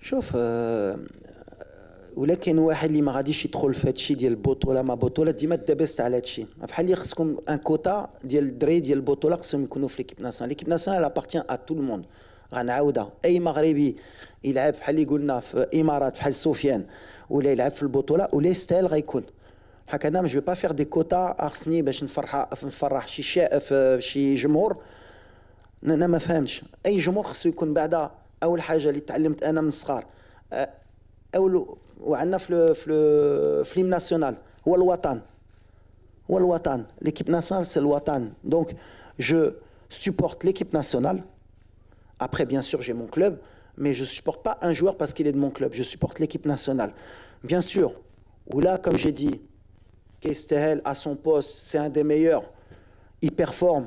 شوف آه، آه، ولكن واحد اللي ما غاديش يدخل في هادشي ديال البطوله ما بطوله ديما دابست على هادشي بحال اللي خصكم ان كوتا ديال الدراري ديال البطوله خصهم يكونوا في ليكيب ناسيونال ليكيب ناسيونال ابارتيان ا تو الموند غنعاودها اي مغربي يلعب بحال اللي قلنا في امارات بحال سفيان ولا يلعب في البطوله ولا يستاهل غيكون بحال انا جو با فيغ دي كوتا خصني باش نفرح نفرح شي شي جمهور Je ne sais pas si je suis un homme qui a été dit. Il y a un homme qui a été dit. Il y a un homme qui a été dit. Il y a un c'est le Watan. L'équipe nationale, c'est le Watan. Donc, je supporte l'équipe nationale. Après, bien sûr, j'ai mon club. Mais je ne supporte pas un joueur parce qu'il est de mon club. Je supporte l'équipe nationale. Bien sûr, comme j'ai dit, Kestehel, à son poste, c'est un des meilleurs. Il performe.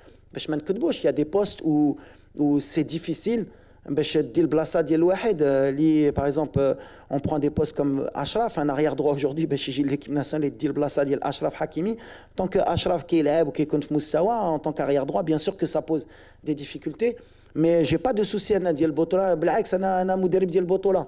je m'en que dit il y a des postes où où c'est difficile ben d'y la place dial wahed li par exemple on prend des postes comme Ashraf un arrière droit aujourd'hui ben si l'équipe nationale d'y la place dial Ashraf Hakimi tant que Ashraf qui ou joue qui est au niveau en tant qu'arrière droit bien sûr que ça pose des difficultés mais j'ai pas de souci avec Nadia El Botola au contraire ana un entraîneur dial بطولة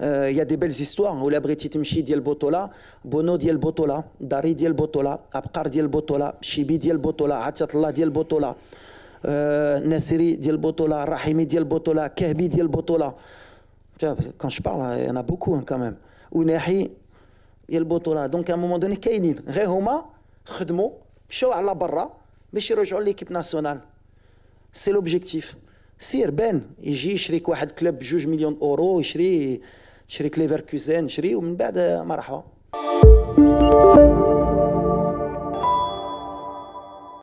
Euh, il y a des belles histoires hein. où la Briti Botola, Bono dit Botola, Dari Diel Botola, Abkar Botola, Chibi Botola, Botola, euh, Botola, Rahimi Botola, Kehbi Botola. Quand je parle, il y en a beaucoup hein, quand même. Nahi Botola. Donc à un moment donné, à la barra, mais je l'équipe nationale. C'est l'objectif. شري كليفر كوزان شري ومن بعد مرحبا